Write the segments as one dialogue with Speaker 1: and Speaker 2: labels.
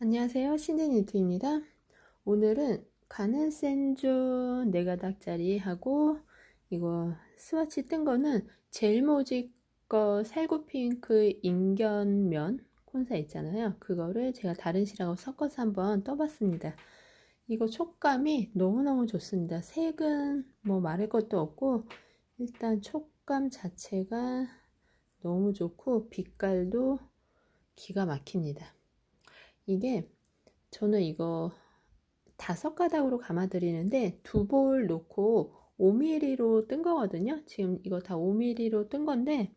Speaker 1: 안녕하세요. 신디니트입니다. 오늘은 가는 센존 네 가닥짜리 하고 이거 스와치 뜬 거는 젤모직 거 살구 핑크 인견면 콘사 있잖아요. 그거를 제가 다른 실하고 섞어서 한번 떠봤습니다. 이거 촉감이 너무너무 좋습니다. 색은 뭐 말할 것도 없고 일단 촉감 자체가 너무 좋고 빛깔도 기가 막힙니다. 이게 저는 이거 다섯 가닥으로 감아드리는데 두 볼 놓고 5mm로 뜬 거거든요. 지금 이거 다 5mm로 뜬 건데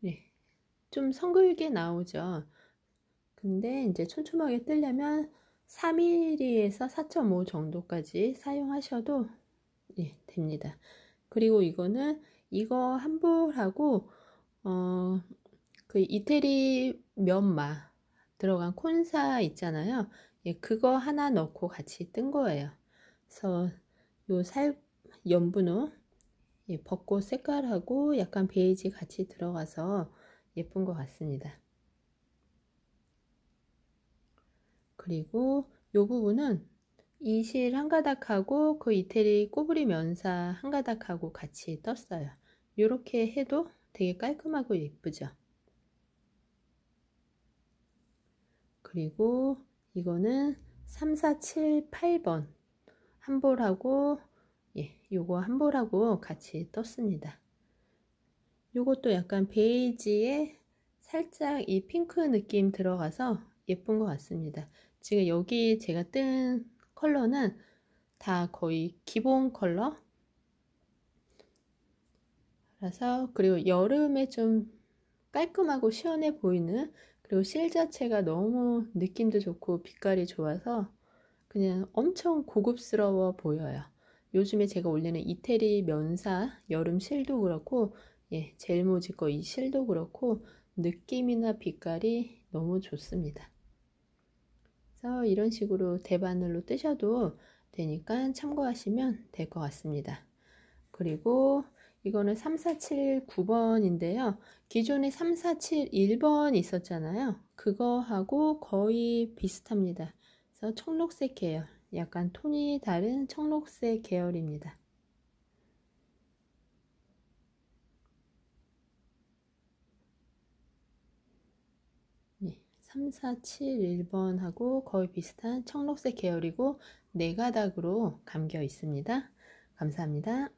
Speaker 1: 네, 좀 성글게 나오죠. 근데 이제 촘촘하게 뜨려면 3mm에서 4.5 정도까지 사용하셔도 예, 됩니다. 그리고 이거는 이거 한 볼하고 어, 그 이태리 면마 들어간 콘사 있잖아요. 예, 그거 하나 넣고 같이 뜬 거예요. 그래서 요살 연분홍 예, 벚꽃 색깔하고 약간 베이지 같이 들어가서 예쁜 것 같습니다. 그리고 요 부분은 이 실 한 가닥하고 그 이태리 꼬부리 면사 한 가닥하고 같이 떴어요. 이렇게 해도 되게 깔끔하고 예쁘죠. 그리고 이거는 3, 4, 7, 8번 한 볼하고 예, 요거 한 볼하고 같이 떴습니다. 요것도 약간 베이지에 살짝 이 핑크 느낌 들어가서 예쁜 것 같습니다. 지금 여기 제가 뜬 컬러는 다 거의 기본 컬러 라서 그리고 여름에 좀 깔끔하고 시원해 보이는 그리고 실 자체가 너무 느낌도 좋고 빛깔이 좋아서 그냥 엄청 고급스러워 보여요. 요즘에 제가 올리는 이태리 면사 여름 실도 그렇고 예, 젤모지 거 이 실도 그렇고 느낌이나 빛깔이 너무 좋습니다. 그래서 이런 식으로 대바늘로 뜨셔도 되니까 참고하시면 될 것 같습니다. 그리고 이거는 3479번인데요. 기존에 3471번 있었잖아요. 그거하고 거의 비슷합니다. 그래서 청록색 계열, 약간 톤이 다른 청록색 계열입니다. 네, 예, 3471번하고 거의 비슷한 청록색 계열이고 네 가닥으로 감겨 있습니다. 감사합니다.